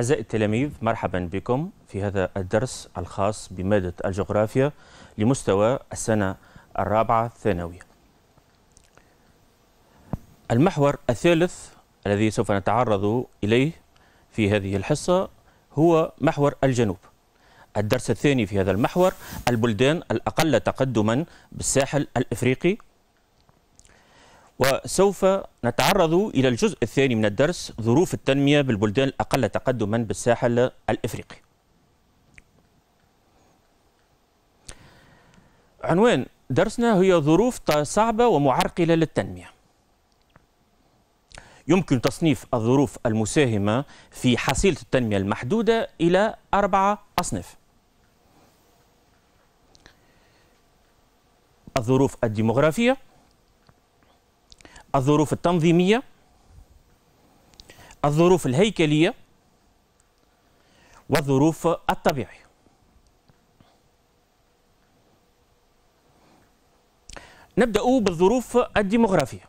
أعزائي التلاميذ مرحبا بكم في هذا الدرس الخاص بمادة الجغرافيا لمستوى السنة الرابعة الثانوية المحور الثالث الذي سوف نتعرض إليه في هذه الحصة هو محور الجنوب الدرس الثاني في هذا المحور البلدان الأقل تقدما بالساحل الإفريقي وسوف نتعرض إلى الجزء الثاني من الدرس ظروف التنمية بالبلدان الأقل تقدما بالساحل الإفريقي عنوان درسنا هي ظروف صعبة ومعرقلة للتنمية يمكن تصنيف الظروف المساهمة في حصيلة التنمية المحدودة إلى أربعة أصناف الظروف الديمغرافية الظروف التنظيمية الظروف الهيكلية والظروف الطبيعية نبدأ بالظروف الديمغرافية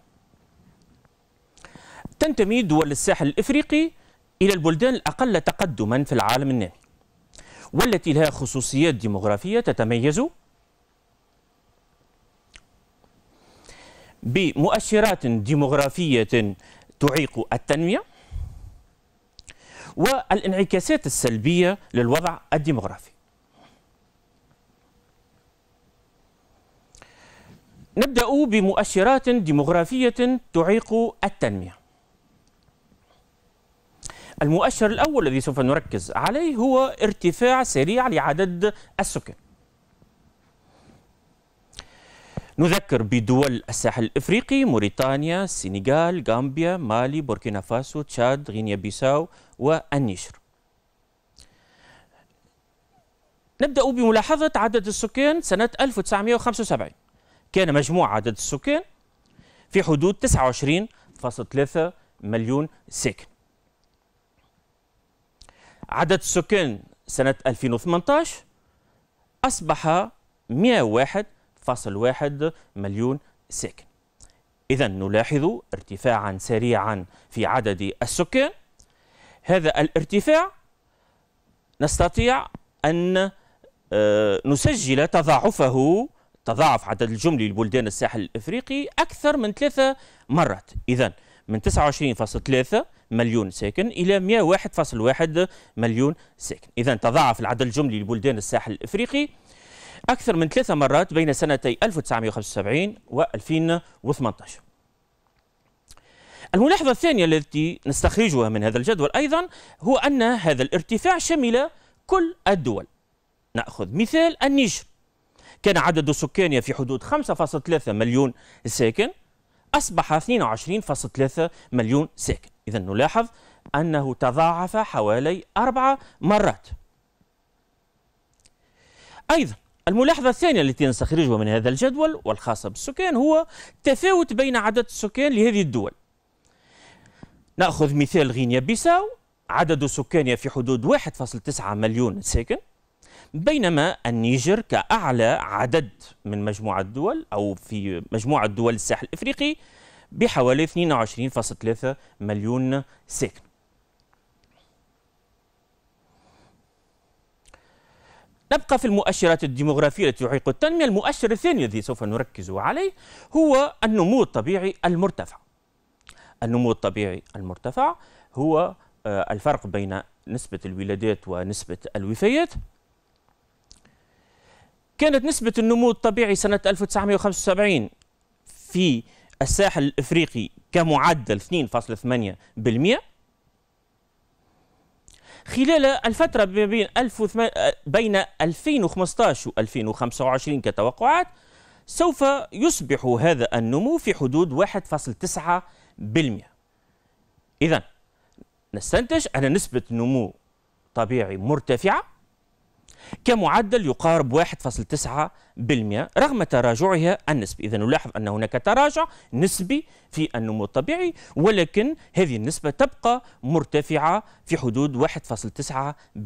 تنتمي دول الساحل الإفريقي إلى البلدان الأقل تقدما في العالم النامي والتي لها خصوصيات ديمغرافية تتميز بمؤشرات ديموغرافية تعيق التنمية والانعكاسات السلبية للوضع الديموغرافي نبدأ بمؤشرات ديموغرافية تعيق التنمية المؤشر الأول الذي سوف نركز عليه هو ارتفاع سريع لعدد السكان نذكر بدول الساحل الافريقي موريتانيا السنغال غامبيا مالي بوركينا فاسو تشاد غينيا بيساو والنيجر نبدأ بملاحظة عدد السكان سنة 1975 كان مجموع عدد السكان في حدود 29.3 مليون ساكن عدد السكان سنة 2018 أصبح 101 فاصل واحد مليون ساكن إذا نلاحظ ارتفاعا سريعا في عدد السكان هذا الارتفاع نستطيع أن آه، نسجل تضاعفه تضاعف عدد الجملي لبلدان الساحل الافريقي اكثر من ثلاثه مرات اذا من 29.3 مليون ساكن الى 101.1 مليون ساكن اذا تضاعف العدد الجملي لبلدان الساحل الافريقي أكثر من ثلاثة مرات بين سنتي 1975 و 2018 الملاحظة الثانية التي نستخرجها من هذا الجدول أيضا هو أن هذا الارتفاع شمل كل الدول نأخذ مثال النيجر كان عدد سكانها في حدود 5.3 مليون ساكن أصبح 22.3 مليون ساكن إذا نلاحظ أنه تضاعف حوالي أربع مرات أيضا الملاحظة الثانية التي نستخرجها من هذا الجدول والخاصة بالسكان هو تفاوت بين عدد السكان لهذه الدول نأخذ مثال غينيا بيساو عدد سكانها في حدود 1.9 مليون ساكن بينما النيجر كأعلى عدد من مجموعة الدول أو في مجموعة دول الساحل الإفريقي بحوالي 22.3 مليون ساكن نبقى في المؤشرات الديموغرافية التي يعيق التنمية المؤشر الثاني الذي سوف نركز عليه هو النمو الطبيعي المرتفع النمو الطبيعي المرتفع هو آه، الفرق بين نسبة الولادات ونسبة الوفيات كانت نسبة النمو الطبيعي سنة 1975 في الساحل الإفريقي كمعدل 2.8% خلال الفترة بين بين 2015 و 2025 كتوقعات سوف يصبح هذا النمو في حدود 1.9% إذا نستنتج أن نسبة نمو طبيعي مرتفعة كمعدل يقارب 1.9% رغم تراجعها النسبي إذا نلاحظ أن هناك تراجع نسبي في النمو الطبيعي ولكن هذه النسبة تبقى مرتفعة في حدود 1.9%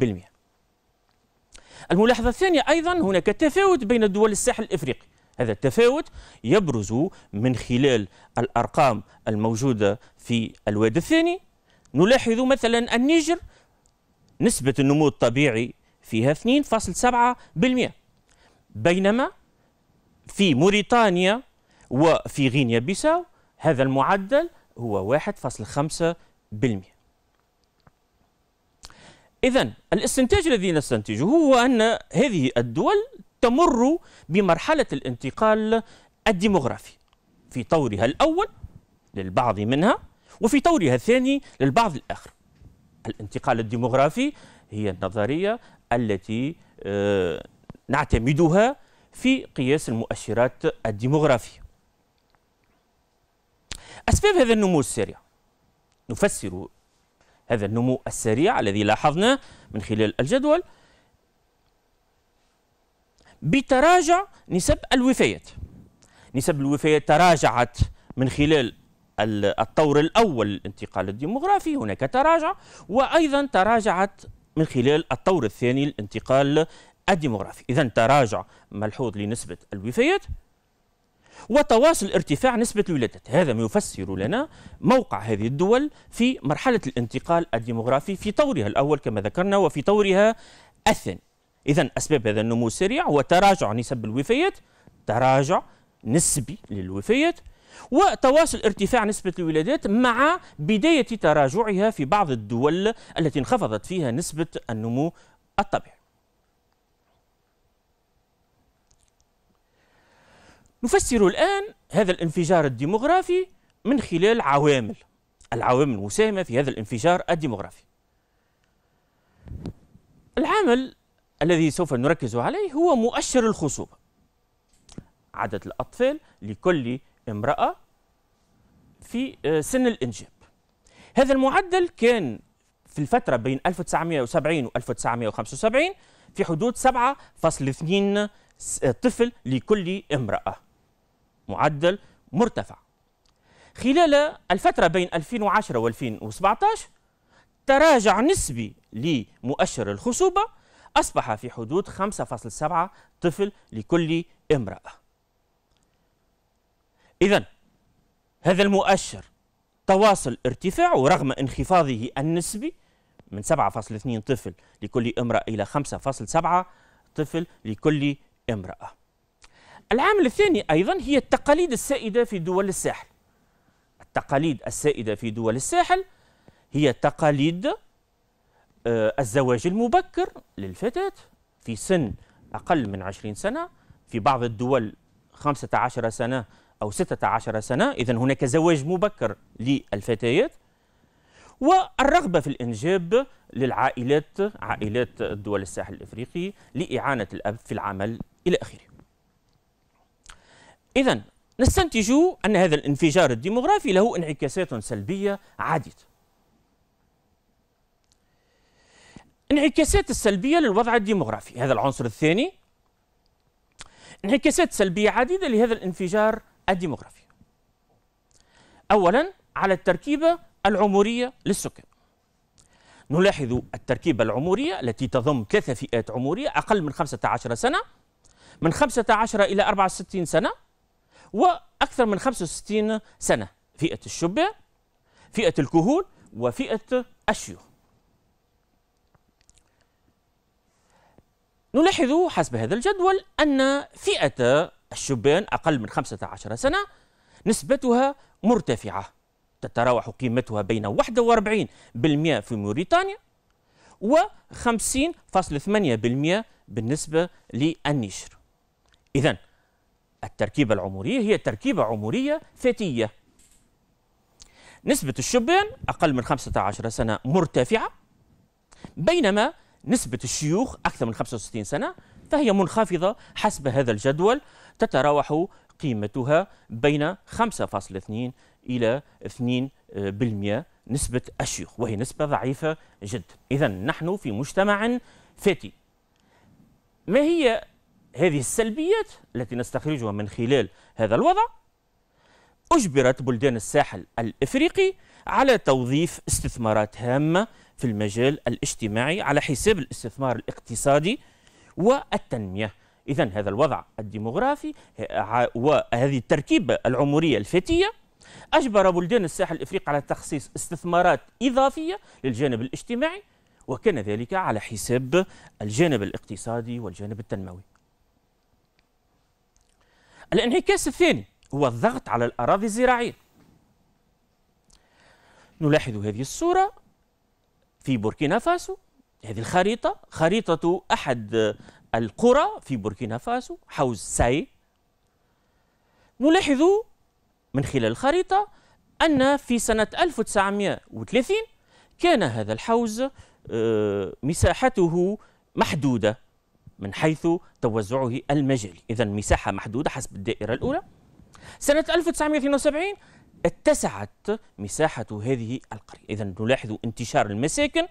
الملاحظة الثانية أيضا هناك تفاوت بين دول الساحل الإفريقي هذا التفاوت يبرز من خلال الأرقام الموجودة في الواد الثاني نلاحظ مثلا النيجر نسبة النمو الطبيعي فيها 2.7% بينما في موريتانيا وفي غينيا بيساو هذا المعدل هو 1.5% إذا الاستنتاج الذي نستنتجه هو أن هذه الدول تمر بمرحلة الانتقال الديمغرافي في طورها الأول للبعض منها وفي طورها الثاني للبعض الآخر الانتقال الديمغرافي هي النظرية التي آه، نعتمدها في قياس المؤشرات الديموغرافية أسباب هذا النمو السريع نفسر هذا النمو السريع الذي لاحظناه من خلال الجدول بتراجع نسب الوفيات نسب الوفيات تراجعت من خلال الطور الأول الانتقال الديموغرافي هناك تراجع وأيضا تراجعت من خلال الطور الثاني الانتقال الديموغرافي إذا تراجع ملحوظ لنسبة الوفيات وتواصل ارتفاع نسبة الولادات هذا ما يفسر لنا موقع هذه الدول في مرحلة الانتقال الديموغرافي في طورها الأول كما ذكرنا وفي طورها الثاني إذا أسباب هذا النمو السريع هو تراجع نسب الوفيات تراجع نسبي للوفيات وتواصل ارتفاع نسبة الولادات مع بداية تراجعها في بعض الدول التي انخفضت فيها نسبة النمو الطبيعي نفسر الآن هذا الانفجار الديموغرافي من خلال عوامل العوامل المساهمة في هذا الانفجار الديموغرافي العامل الذي سوف نركز عليه هو مؤشر الخصوبة عدد الأطفال لكل امرأة في آه، سن الإنجاب هذا المعدل كان في الفترة بين 1970 و 1975 في حدود 7.2 آه، طفل لكل امرأة معدل مرتفع خلال الفترة بين 2010 و 2017 تراجع نسبي لمؤشر الخصوبة أصبح في حدود 5.7 طفل لكل امرأة إذا هذا المؤشر تواصل ارتفاعه رغم انخفاضه النسبي من 7.2 طفل لكل امرأة إلى 5.7 طفل لكل امرأة العامل الثاني أيضا هي التقاليد السائدة في دول الساحل التقاليد السائدة في دول الساحل هي تقاليد آه، الزواج المبكر للفتاة في سن أقل من 20 سنة في بعض الدول 15 سنة أو 16 سنة إذا هناك زواج مبكر للفتيات والرغبة في الإنجاب للعائلات عائلات الدول الساحل الإفريقي لإعانة الأب في العمل إلى آخره إذا نستنتج أن هذا الانفجار الديمغرافي له انعكاسات سلبية عديدة انعكاسات السلبية للوضع الديمغرافي هذا العنصر الثاني انعكاسات سلبية عديدة لهذا الانفجار الديموغرافيا أولا على التركيبة العمرية للسكان نلاحظ التركيبة العمرية التي تضم ثلاث فئات عمرية أقل من 15 سنة من 15 إلى 64 سنة وأكثر من 65 سنة فئة الشباب فئة الكهول وفئة الشيوخ نلاحظ حسب هذا الجدول أن فئة الشبان أقل من 15 سنة نسبتها مرتفعة تتراوح قيمتها بين 41% في موريتانيا و 50.8% بالنسبة للنشر إذا التركيبة العمرية هي تركيبة عمرية فتية نسبة الشبان أقل من 15 سنة مرتفعة بينما نسبة الشيوخ أكثر من 65 سنة فهي منخفضة حسب هذا الجدول تتراوح قيمتها بين 5.2 إلى 2% نسبة الشيوخ وهي نسبة ضعيفة جدا إذا نحن في مجتمع فاتي ما هي هذه السلبيات التي نستخرجها من خلال هذا الوضع أجبرت بلدان الساحل الإفريقي على توظيف استثمارات هامة في المجال الاجتماعي على حساب الاستثمار الاقتصادي والتنمية إذا هذا الوضع الديموغرافي وهذه التركيبة العمرية الفتية أجبر بلدان الساحل الإفريقي على تخصيص استثمارات إضافية للجانب الاجتماعي وكان ذلك على حساب الجانب الاقتصادي والجانب التنموي الانعكاس الثاني هو الضغط على الأراضي الزراعية نلاحظ هذه الصورة في بوركينا فاسو هذه الخريطة خريطة أحد القرى في بوركينا فاسو حوز ساي نلاحظ من خلال الخريطة أن في سنة 1930 كان هذا الحوز آه، مساحته محدودة من حيث توزعه المجالي إذا مساحة محدودة حسب الدائرة الأولى سنة 1972 اتسعت مساحة هذه القرية إذا نلاحظ انتشار المساكن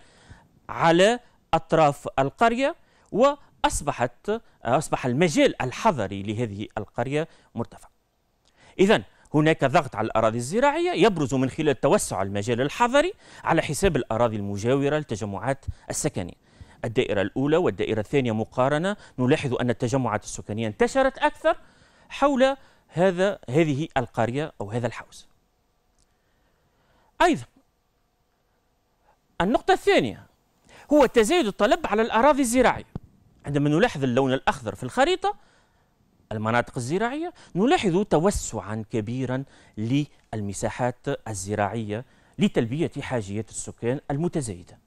على أطراف القرية و أصبحت أصبح المجال الحضري لهذه القرية مرتفع إذا هناك ضغط على الأراضي الزراعية يبرز من خلال توسع المجال الحضري على حساب الأراضي المجاورة للتجمعات السكنية الدائرة الأولى والدائرة الثانية مقارنة نلاحظ أن التجمعات السكنية انتشرت أكثر حول هذا هذه القرية أو هذا الحوز أيضا النقطة الثانية هو تزايد الطلب على الأراضي الزراعية عندما نلاحظ اللون الأخضر في الخريطة المناطق الزراعية نلاحظ توسعا كبيرا للمساحات الزراعية لتلبية حاجيات السكان المتزايدة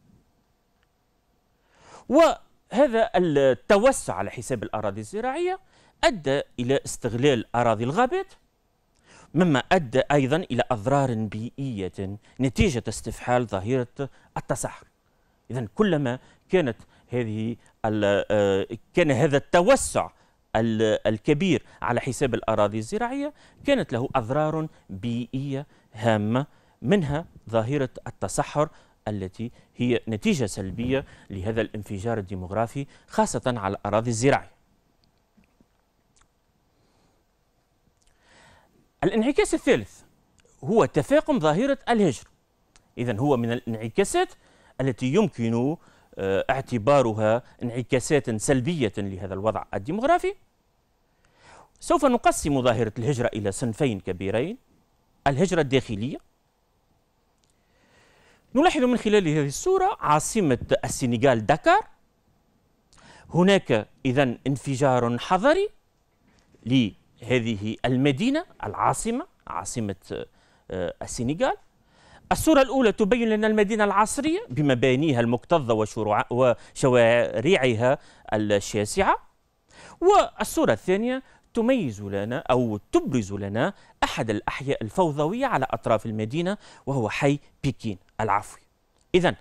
وهذا التوسع على حساب الأراضي الزراعية أدى إلى استغلال أراضي الغابات مما أدى أيضا إلى أضرار بيئية نتيجة استفحال ظاهرة التصحر إذا كلما كانت هذه آه، كان هذا التوسع الكبير على حساب الأراضي الزراعية كانت له أضرار بيئية هامة منها ظاهرة التصحر التي هي نتيجة سلبية لهذا الانفجار الديمغرافي خاصة على الأراضي الزراعية الانعكاس الثالث هو تفاقم ظاهرة الهجر إذا هو من الانعكاسات التي يمكن آه، اعتبارها انعكاسات سلبية لهذا الوضع الديمغرافي سوف نقسم ظاهرة الهجرة إلى صنفين كبيرين الهجرة الداخلية نلاحظ من خلال هذه الصورة عاصمة السنغال دكار هناك إذا انفجار حضري لهذه المدينة العاصمة عاصمة آه، السنغال الصورة الأولى تبين لنا المدينة العصرية بمبانيها المكتظة وشوارعها الشاسعة والصورة الثانية تميز لنا أو تبرز لنا أحد الأحياء الفوضوية على أطراف المدينة وهو حي بكين العفوي إذا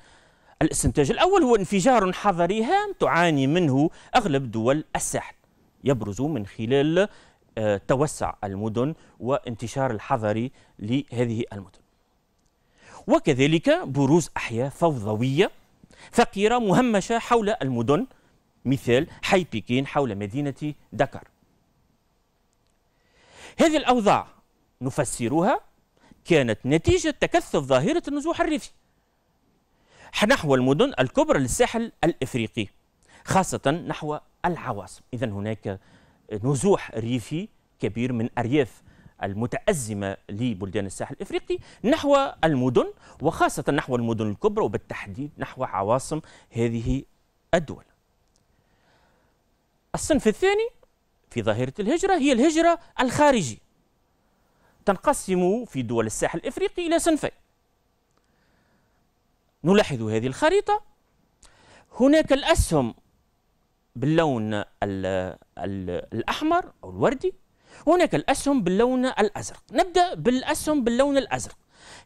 الاستنتاج الأول هو انفجار حضري هام تعاني منه أغلب دول الساحل يبرز من خلال آه، توسع المدن وانتشار الحضري لهذه المدن وكذلك بروز أحياء فوضوية فقيرة مهمشة حول المدن مثال حي بكين حول مدينة دكر هذه الأوضاع نفسرها كانت نتيجة تكثف ظاهرة النزوح الريفي نحو المدن الكبرى للساحل الإفريقي خاصة نحو العواصم إذا هناك نزوح ريفي كبير من أرياف المتأزمة لبلدان الساحل الإفريقي نحو المدن وخاصة نحو المدن الكبرى وبالتحديد نحو عواصم هذه الدول الصنف الثاني في ظاهرة الهجرة هي الهجرة الخارجي تنقسم في دول الساحل الإفريقي إلى صنفين نلاحظ هذه الخريطة هناك الأسهم باللون الـ الـ الأحمر أو الوردي هناك الأسهم باللون الأزرق نبدأ بالأسهم باللون الأزرق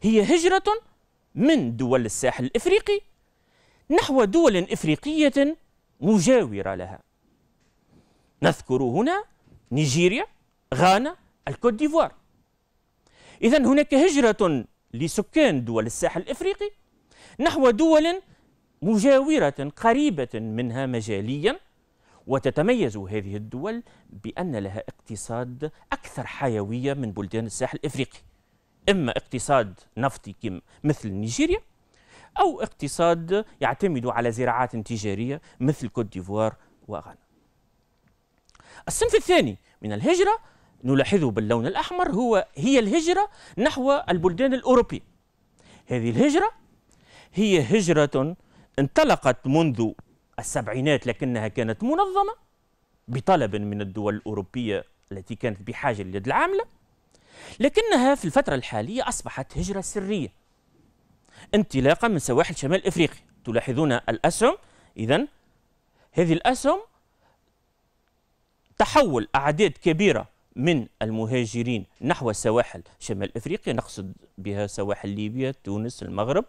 هي هجرة من دول الساحل الإفريقي نحو دول إفريقية مجاورة لها نذكر هنا نيجيريا غانا الكوت ديفوار إذا هناك هجرة لسكان دول الساحل الإفريقي نحو دول مجاورة قريبة منها مجاليا وتتميز هذه الدول بأن لها اقتصاد أكثر حيوية من بلدان الساحل الإفريقي إما اقتصاد نفطي مثل نيجيريا أو اقتصاد يعتمد على زراعات تجارية مثل كوت ديفوار وغانا الصنف الثاني من الهجرة نلاحظه باللون الأحمر هو هي الهجرة نحو البلدان الأوروبية هذه الهجرة هي هجرة انطلقت منذ السبعينات لكنها كانت منظمة بطلب من الدول الأوروبية التي كانت بحاجة لليد العاملة لكنها في الفترة الحالية أصبحت هجرة سرية انطلاقا من سواحل شمال إفريقيا تلاحظون الأسهم إذا هذه الأسهم تحول أعداد كبيرة من المهاجرين نحو سواحل شمال إفريقيا نقصد بها سواحل ليبيا تونس المغرب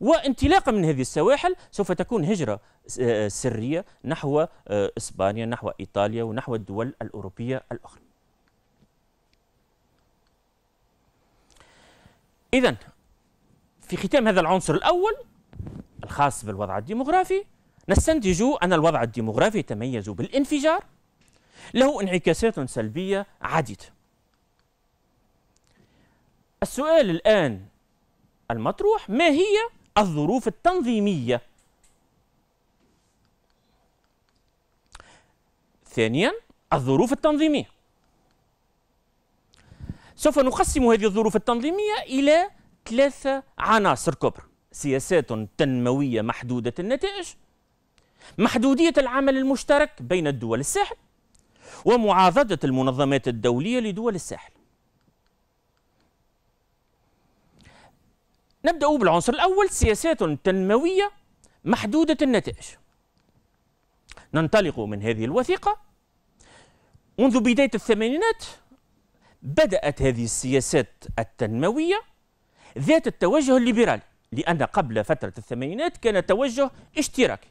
وانطلاقا من هذه السواحل سوف تكون هجرة آه، آه، سرية نحو آه، إسبانيا نحو إيطاليا ونحو الدول الأوروبية الأخرى إذا في ختام هذا العنصر الأول الخاص بالوضع الديمغرافي نستنتج أن الوضع الديمغرافي يتميز بالانفجار له انعكاسات سلبية عديدة السؤال الآن المطروح ما هي الظروف التنظيمية ثانيا الظروف التنظيمية سوف نقسم هذه الظروف التنظيمية إلى ثلاثة عناصر كبرى سياسات تنموية محدودة النتائج محدودية العمل المشترك بين الدول الساحل ومعاضدة المنظمات الدولية لدول الساحل نبدأ بالعنصر الأول سياسات تنموية محدودة النتائج ننطلق من هذه الوثيقة منذ بداية الثمانينات بدأت هذه السياسات التنموية ذات التوجه الليبرالي لأن قبل فترة الثمانينات كان توجه اشتراكي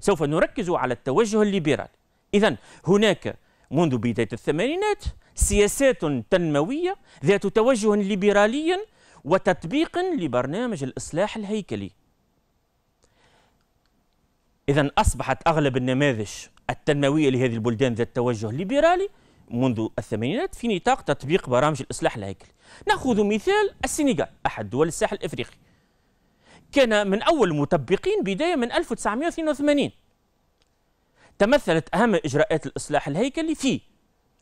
سوف نركز على التوجه الليبرالي إذا هناك منذ بداية الثمانينات سياسات تنموية ذات توجه ليبرالي وتطبيق لبرنامج الإصلاح الهيكلي إذا أصبحت أغلب النماذج التنموية لهذه البلدان ذات توجه ليبرالي منذ الثمانينات في نطاق تطبيق برامج الإصلاح الهيكلي نأخذ مثال السنغال أحد دول الساحل الإفريقي كان من أول المطبقين بداية من 1982 تمثلت أهم إجراءات الإصلاح الهيكلي في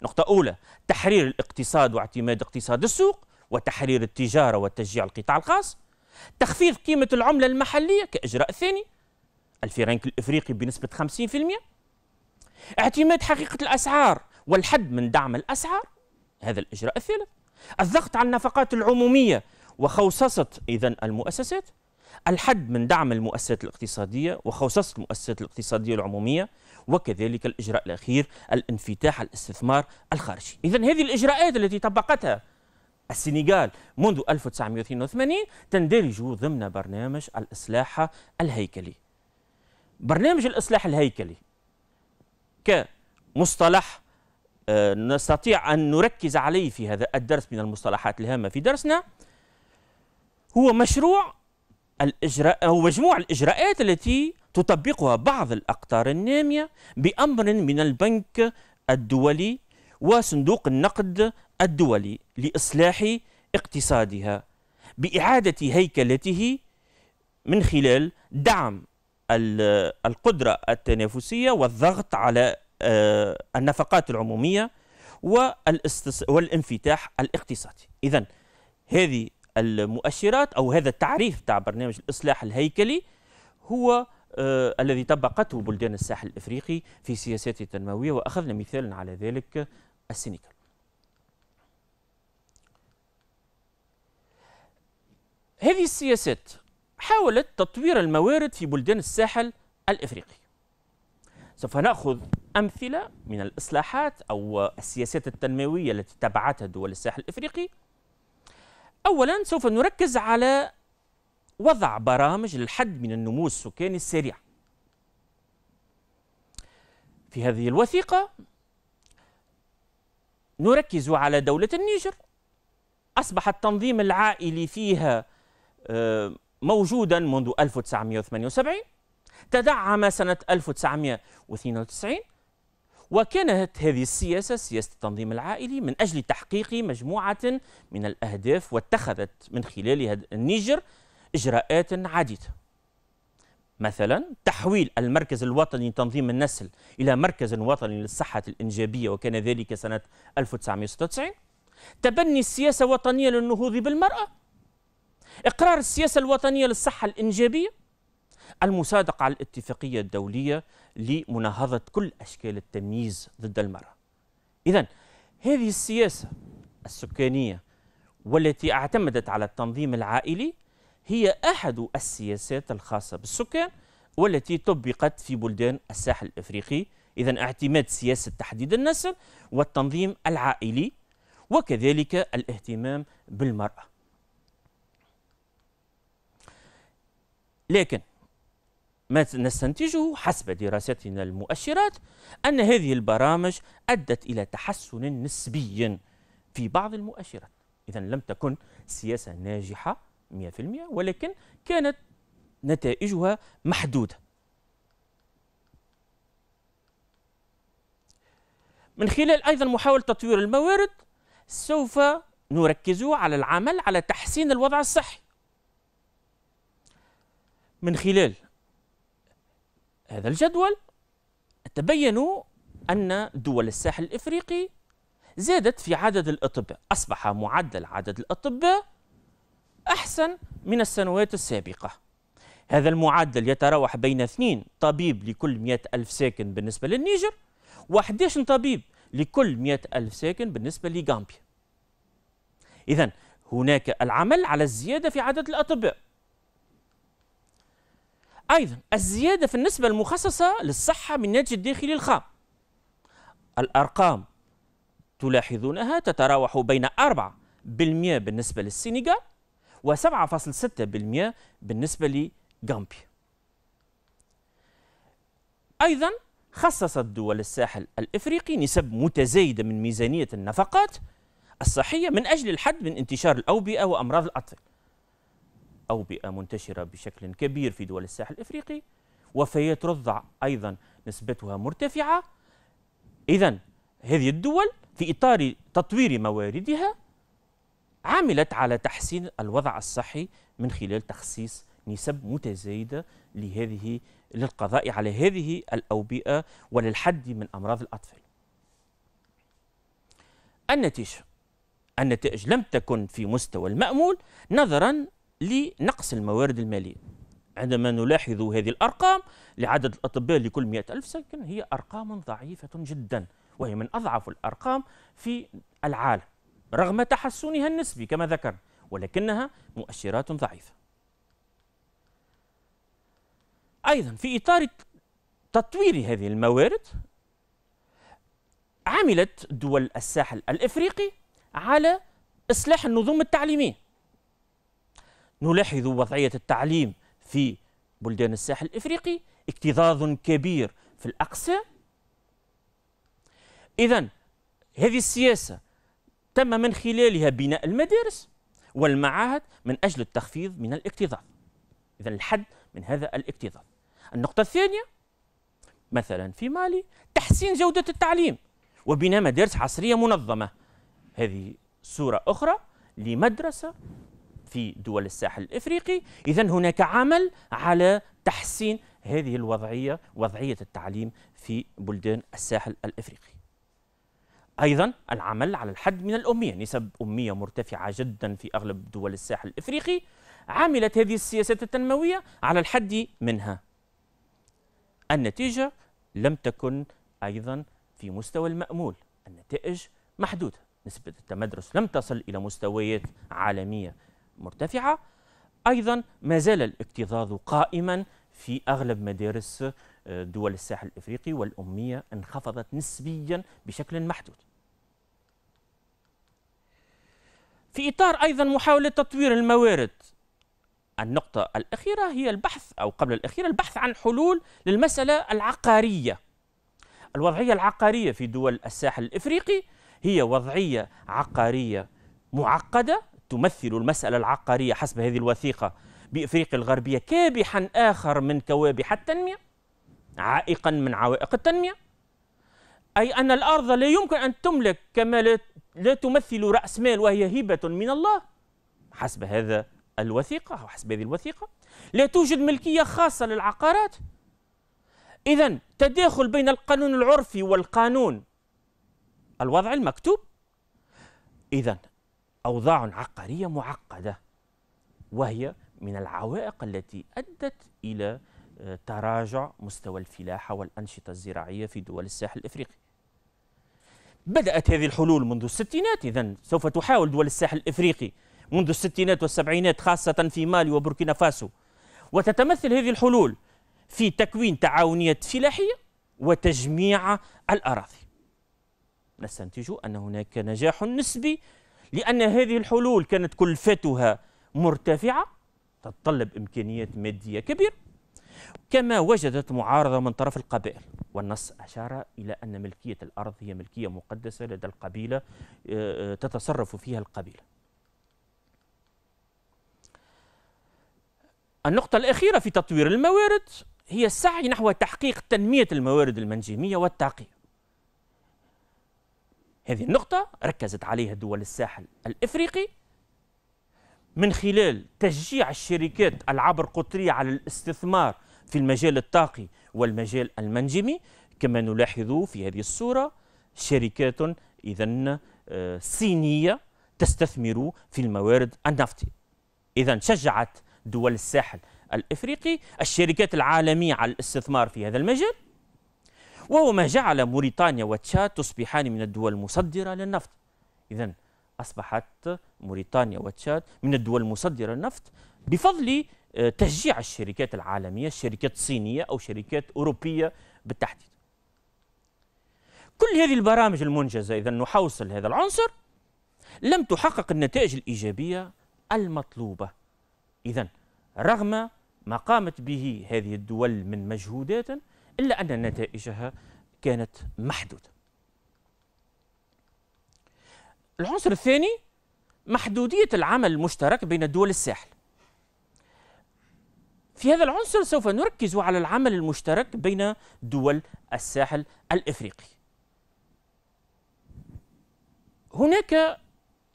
نقطة أولى تحرير الاقتصاد واعتماد اقتصاد السوق وتحرير التجارة وتشجيع القطاع الخاص تخفيض قيمة العملة المحلية كإجراء ثاني الفرنك الإفريقي بنسبة 50% اعتماد حقيقة الأسعار والحد من دعم الأسعار هذا الإجراء الثالث الضغط على النفقات العمومية وخوصصة إذا المؤسسات الحد من دعم المؤسسات الاقتصادية وخوصصة المؤسسات الاقتصادية العمومية وكذلك الإجراء الأخير الانفتاح الاستثمار الخارجي إذا هذه الإجراءات التي طبقتها السنغال منذ 1982 تندرج ضمن برنامج الإصلاح الهيكلي برنامج الإصلاح الهيكلي كمصطلح آه، نستطيع أن نركز عليه في هذا الدرس من المصطلحات الهامة في درسنا هو مشروع الإجراء أو مجموع الإجراءات التي تطبقها بعض الأقطار النامية بأمر من البنك الدولي وصندوق النقد الدولي لإصلاح اقتصادها بإعادة هيكلته من خلال دعم القدرة التنافسية والضغط على آه، النفقات العمومية والانفتاح الاقتصادي إذا هذه المؤشرات أو هذا التعريف تاع برنامج الإصلاح الهيكلي هو آه الذي طبقته بلدان الساحل الافريقي في سياساته التنمويه واخذنا مثالا على ذلك السنغال هذه السياسات حاولت تطوير الموارد في بلدان الساحل الافريقي. سوف ناخذ امثله من الاصلاحات او السياسات التنمويه التي تبعتها دول الساحل الافريقي. اولا سوف نركز على وضع برامج للحد من النمو السكاني السريع. في هذه الوثيقه نركز على دوله النيجر اصبح التنظيم العائلي فيها موجودا منذ 1978 تدعم سنة 1992 وكانت هذه السياسة سياسة التنظيم العائلي من أجل تحقيق مجموعة من الأهداف واتخذت من خلال النيجر إجراءات عديدة مثلا تحويل المركز الوطني لتنظيم النسل إلى مركز وطني للصحة الإنجابية وكان ذلك سنة 1996 تبني السياسة الوطنية للنهوض بالمرأة إقرار السياسة الوطنية للصحة الإنجابية المصادقة على الاتفاقية الدولية لمناهضة كل أشكال التمييز ضد المرأة إذا هذه السياسة السكانية والتي اعتمدت على التنظيم العائلي هي أحد السياسات الخاصة بالسكان والتي طبقت في بلدان الساحل الافريقي اذا اعتماد سياسه تحديد النسل والتنظيم العائلي وكذلك الاهتمام بالمراه لكن ما نستنتجه حسب دراستنا المؤشرات أن هذه البرامج أدت إلى تحسن نسبي في بعض المؤشرات إذا لم تكن سياسة ناجحة 100% ولكن كانت نتائجها محدودة من خلال أيضا محاولة تطوير الموارد سوف نركز على العمل على تحسين الوضع الصحي من خلال هذا الجدول تبين أن دول الساحل الإفريقي زادت في عدد الأطباء أصبح معدل عدد الأطباء أحسن من السنوات السابقة هذا المعدل يتراوح بين 2 طبيب لكل 100 ألف ساكن بالنسبة للنيجر و11 طبيب لكل 100 ألف ساكن بالنسبة لغامبيا إذا هناك العمل على الزيادة في عدد الأطباء أيضا الزيادة في النسبة المخصصة للصحة من الناتج الداخلي الخام الأرقام تلاحظونها تتراوح بين 4% بالنسبة للسنغال و7.6% بالنسبة لغامبيا أيضا خصصت دول الساحل الإفريقي نسب متزايدة من ميزانية النفقات الصحية من أجل الحد من انتشار الأوبئة وأمراض الأطفال أوبئة منتشرة بشكل كبير في دول الساحل الإفريقي وفيات رضع أيضا نسبتها مرتفعة إذا هذه الدول في إطار تطوير مواردها عملت على تحسين الوضع الصحي من خلال تخصيص نسب متزايدة لهذه للقضاء على هذه الأوبئة وللحد من أمراض الأطفال النتيجة النتائج لم تكن في مستوى المأمول نظرا لنقص الموارد المالية عندما نلاحظ هذه الأرقام لعدد الأطباء لكل مئة ألف سكن هي أرقام ضعيفة جدا وهي من أضعف الأرقام في العالم رغم تحسنها النسبي كما ذكرنا ولكنها مؤشرات ضعيفة أيضا في إطار تطوير هذه الموارد عملت دول الساحل الإفريقي على إصلاح النظم التعليمية نلاحظ وضعية التعليم في بلدان الساحل الإفريقي اكتظاظ كبير في الأقسام إذا هذه السياسة تم من خلالها بناء المدارس والمعاهد من أجل التخفيض من الاكتظاظ إذا الحد من هذا الاكتظاظ النقطة الثانية مثلا في مالي تحسين جودة التعليم وبناء مدارس عصرية منظمة هذه صورة أخرى لمدرسة في دول الساحل الافريقي اذا هناك عمل على تحسين هذه الوضعيه وضعيه التعليم في بلدان الساحل الافريقي ايضا العمل على الحد من الاميه نسب اميه مرتفعه جدا في اغلب دول الساحل الافريقي عملت هذه السياسات التنمويه على الحد منها النتيجه لم تكن ايضا في مستوى المامول النتائج محدوده نسبه التمدرس لم تصل الى مستويات عالميه مرتفعة أيضا ما زال الاكتظاظ قائما في أغلب مدارس آه، دول الساحل الإفريقي والأمية انخفضت نسبيا بشكل محدود في إطار أيضا محاولة تطوير الموارد النقطة الأخيرة هي البحث أو قبل الأخيرة البحث عن حلول للمسألة العقارية الوضعية العقارية في دول الساحل الإفريقي هي وضعية عقارية معقدة تمثل المسألة العقارية حسب هذه الوثيقة بإفريقيا الغربية كابحا آخر من كوابح التنمية عائقا من عوائق التنمية أي أن الأرض لا يمكن أن تملك كما لا تمثل رأس مال وهي هبة من الله حسب هذا الوثيقة أو حسب هذه الوثيقة لا توجد ملكية خاصة للعقارات إذا تداخل بين القانون العرفي والقانون الوضع المكتوب إذا أوضاع عقارية معقدة وهي من العوائق التي أدت إلى آه، تراجع مستوى الفلاحة والأنشطة الزراعية في دول الساحل الإفريقي بدأت هذه الحلول منذ الستينات إذا سوف تحاول دول الساحل الإفريقي منذ الستينات والسبعينات خاصة في مالي وبوركينا فاسو وتتمثل هذه الحلول في تكوين تعاونيات فلاحية وتجميع الأراضي نستنتج أن هناك نجاح نسبي لأن هذه الحلول كانت كلفتها مرتفعة تتطلب إمكانيات مادية كبيرة كما وجدت معارضة من طرف القبائل والنص أشار إلى أن ملكية الأرض هي ملكية مقدسة لدى القبيلة آه، آه، تتصرف فيها القبيلة النقطة الأخيرة في تطوير الموارد هي السعي نحو تحقيق تنمية الموارد المنجمية والتعقيم هذه النقطة ركزت عليها دول الساحل الإفريقي من خلال تشجيع الشركات العبر قطرية على الاستثمار في المجال الطاقي والمجال المنجمي كما نلاحظ في هذه الصورة شركات إذا آه، صينية تستثمر في الموارد النفطية إذا شجعت دول الساحل الإفريقي الشركات العالمية على الاستثمار في هذا المجال وهو ما جعل موريتانيا وتشاد تصبحان من الدول المصدرة للنفط إذا أصبحت موريتانيا وتشاد من الدول المصدرة للنفط بفضل آه، تشجيع الشركات العالمية الشركات الصينية أو شركات أوروبية بالتحديد كل هذه البرامج المنجزة إذا نحوصل هذا العنصر لم تحقق النتائج الإيجابية المطلوبة إذا رغم ما قامت به هذه الدول من مجهودات إلا أن نتائجها كانت محدودة العنصر الثاني محدودية العمل المشترك بين دول الساحل في هذا العنصر سوف نركز على العمل المشترك بين دول الساحل الإفريقي هناك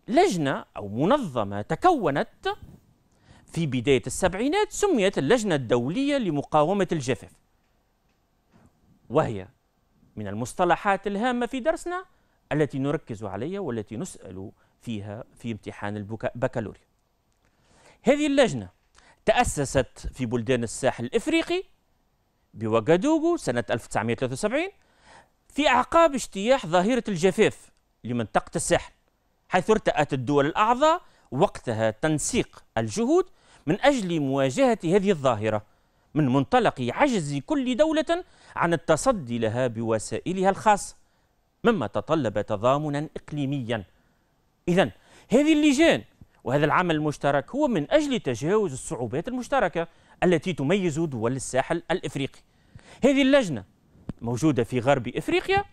لجنة أو منظمة تكونت في بداية السبعينات سميت اللجنة الدولية لمقاومة الجفاف وهي من المصطلحات الهامة في درسنا التي نركز عليها والتي نسأل فيها في امتحان البكالوريا هذه اللجنة تأسست في بلدان الساحل الإفريقي بوغادوغو سنة 1973 في أعقاب اجتياح ظاهرة الجفاف لمنطقة الساحل حيث ارتأت الدول الأعضاء وقتها تنسيق الجهود من أجل مواجهة هذه الظاهرة من منطلق عجز كل دولة عن التصدي لها بوسائلها الخاصة مما تطلب تضامنا إقليميا إذا هذه اللجان وهذا العمل المشترك هو من أجل تجاوز الصعوبات المشتركة التي تميز دول الساحل الإفريقي هذه اللجنة موجودة في غرب إفريقيا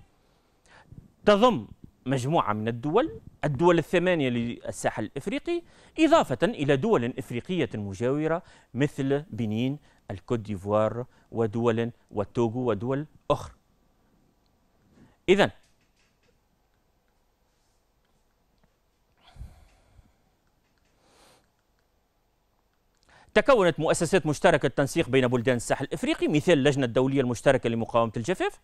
تضم مجموعة من الدول الدول الثمانية للساحل الإفريقي إضافة إلى دول إفريقية مجاورة مثل بنين الكوت ديفوار ودول والتوغو ودول أخرى إذا تكونت مؤسسات مشتركة التنسيق بين بلدان الساحل الإفريقي مثل اللجنة الدولية المشتركة لمقاومة الجفاف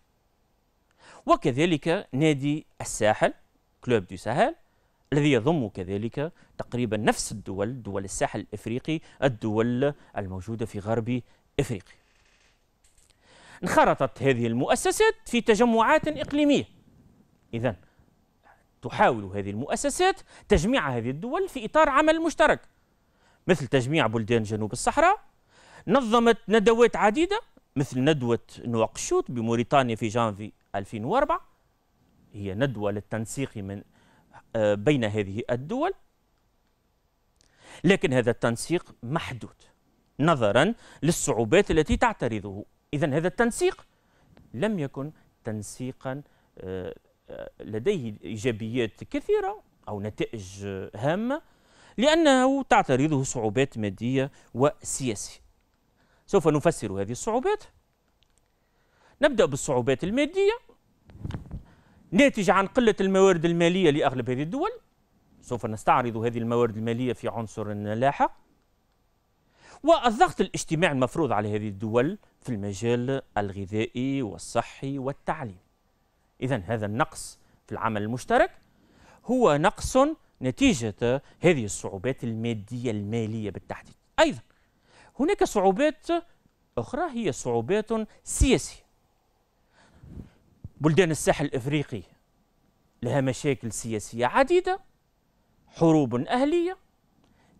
وكذلك نادي الساحل كلوب دو سهل الذي يضم كذلك تقريبا نفس الدول دول الساحل الافريقي الدول الموجوده في غرب افريقيا انخرطت هذه المؤسسات في تجمعات اقليميه اذا تحاول هذه المؤسسات تجميع هذه الدول في اطار عمل مشترك مثل تجميع بلدان جنوب الصحراء نظمت ندوات عديده مثل ندوه نواقشوط بموريتانيا في جانفي 2004 هي ندوه للتنسيق من آه، بين هذه الدول لكن هذا التنسيق محدود نظرا للصعوبات التي تعترضه إذا هذا التنسيق لم يكن تنسيقا آه، آه، لديه إيجابيات كثيرة أو نتائج هامة لأنه تعترضه صعوبات مادية وسياسية سوف نفسر هذه الصعوبات نبدأ بالصعوبات المادية ناتج عن قلة الموارد المالية لأغلب هذه الدول سوف نستعرض هذه الموارد المالية في عنصر لاحق والضغط الاجتماعي المفروض على هذه الدول في المجال الغذائي والصحي والتعليم إذا هذا النقص في العمل المشترك هو نقص نتيجة هذه الصعوبات المادية المالية بالتحديد أيضا هناك صعوبات أخرى هي صعوبات سياسية بلدان الساحل الافريقي لها مشاكل سياسيه عديده حروب اهليه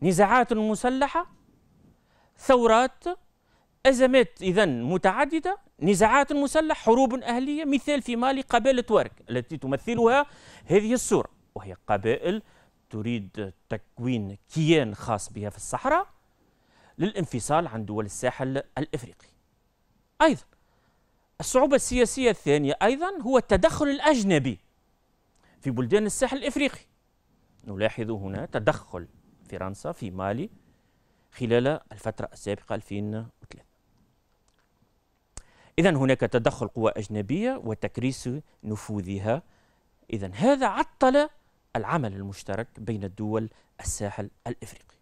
نزاعات مسلحه ثورات ازمات اذا متعدده نزاعات مسلحه حروب اهليه مثال في مالي قبيله ورك التي تمثلها هذه الصوره وهي قبائل تريد تكوين كيان خاص بها في الصحراء للانفصال عن دول الساحل الافريقي ايضا الصعوبة السياسية الثانية أيضا هو التدخل الأجنبي في بلدان الساحل الإفريقي نلاحظ هنا تدخل فرنسا في مالي خلال الفترة السابقة 2003 إذا هناك تدخل قوى أجنبية وتكريس نفوذها إذا هذا عطل العمل المشترك بين الدول الساحل الإفريقي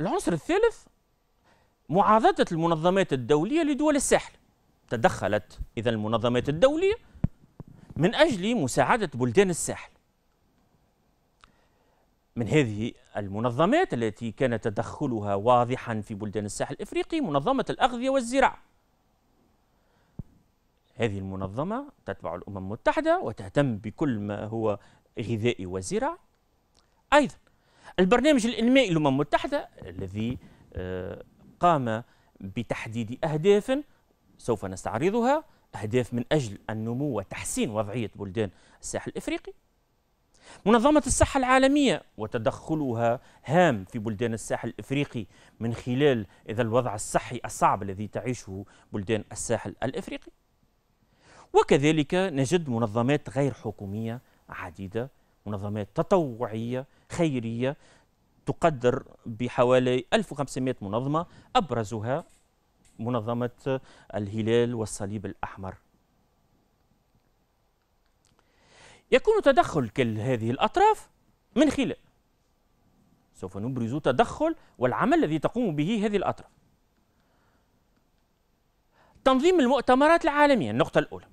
العنصر الثالث معاضدة المنظمات الدولية لدول الساحل تدخلت إذا المنظمات الدولية من أجل مساعدة بلدان الساحل من هذه المنظمات التي كان تدخلها واضحا في بلدان الساحل الإفريقي منظمة الأغذية والزراعة هذه المنظمة تتبع الأمم المتحدة وتهتم بكل ما هو غذائي وزراعي أيضا البرنامج الإنمائي للأمم المتحدة الذي آه، قام بتحديد أهداف سوف نستعرضها أهداف من أجل النمو وتحسين وضعية بلدان الساحل الإفريقي منظمة الصحة العالمية وتدخلها هام في بلدان الساحل الإفريقي من خلال إذا الوضع الصحي الصعب الذي تعيشه بلدان الساحل الإفريقي وكذلك نجد منظمات غير حكومية عديدة منظمات تطوعية خيرية تقدر بحوالي 1500 منظمة أبرزها منظمة الهلال والصليب الأحمر يكون تدخل كل هذه الأطراف من خلال سوف نبرز تدخل والعمل الذي تقوم به هذه الأطراف تنظيم المؤتمرات العالمية النقطة الأولى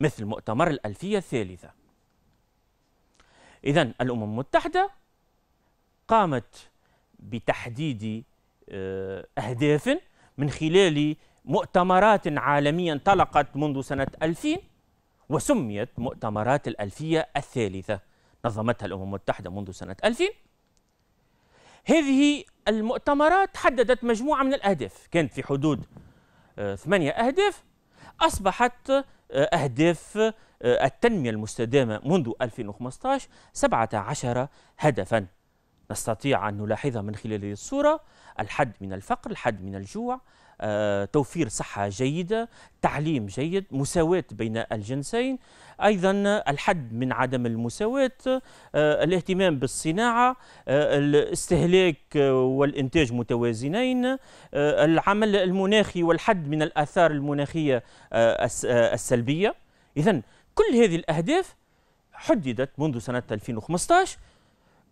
مثل مؤتمر الألفية الثالثة إذا الأمم المتحدة قامت بتحديد آه، أهداف من خلال مؤتمرات عالمية انطلقت منذ سنة 2000 وسميت مؤتمرات الألفية الثالثة نظمتها الأمم المتحدة منذ سنة 2000 هذه المؤتمرات حددت مجموعة من الأهداف كانت في حدود آه، ثمانية أهداف أصبحت آه، أهداف التنمية المستدامة منذ 2015 17 هدفاً نستطيع أن نلاحظها من خلال هذه الصورة الحد من الفقر الحد من الجوع آه، توفير صحة جيدة تعليم جيد مساواة بين الجنسين أيضا الحد من عدم المساواة آه، الاهتمام بالصناعة آه، الاستهلاك والإنتاج متوازنين العمل المناخي والحد من الآثار المناخية السلبية إذا كل هذه الأهداف حددت منذ سنة 2015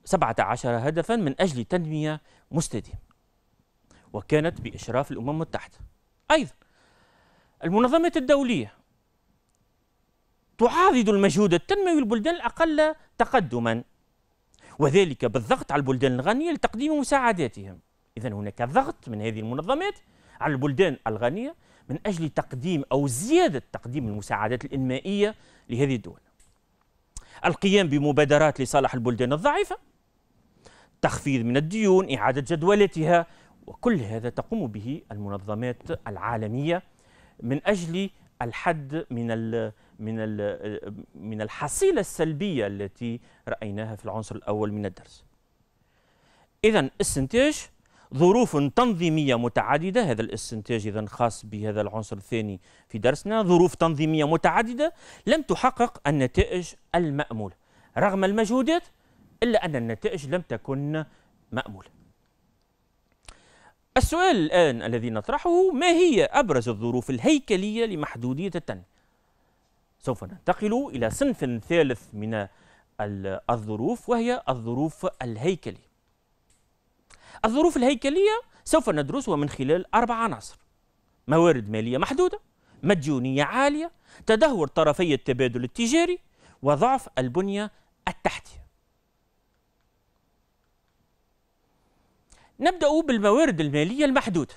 17 هدفا من أجل تنمية مستدامة وكانت بإشراف الأمم المتحدة أيضا المنظمات الدولية تعارض المجهود التنموي للبلدان الأقل تقدما وذلك بالضغط على البلدان الغنية لتقديم مساعداتهم إذا هناك ضغط من هذه المنظمات على البلدان الغنية من أجل تقديم أو زيادة تقديم المساعدات الإنمائية لهذه الدول القيام بمبادرات لصالح البلدان الضعيفة تخفيض من الديون إعادة جدولتها وكل هذا تقوم به المنظمات العالمية من أجل الحد من ال من ال من الحصيلة السلبية التي رأيناها في العنصر الأول من الدرس إذا استنتاج ظروف تنظيمية متعددة هذا الاستنتاج إذا خاص بهذا العنصر الثاني في درسنا ظروف تنظيمية متعددة لم تحقق النتائج المأمولة رغم المجهودات إلا أن النتائج لم تكن مأمولة السؤال الآن الذي نطرحه ما هي أبرز الظروف الهيكلية لمحدودية التنمية؟ سوف ننتقل إلى صنف ثالث من الظروف وهي الظروف الهيكلية الظروف الهيكلية سوف ندرسها من خلال أربع عناصر موارد مالية محدودة مديونية عالية تدهور طرفي التبادل التجاري وضعف البنية التحتية نبدأ بالموارد المالية المحدودة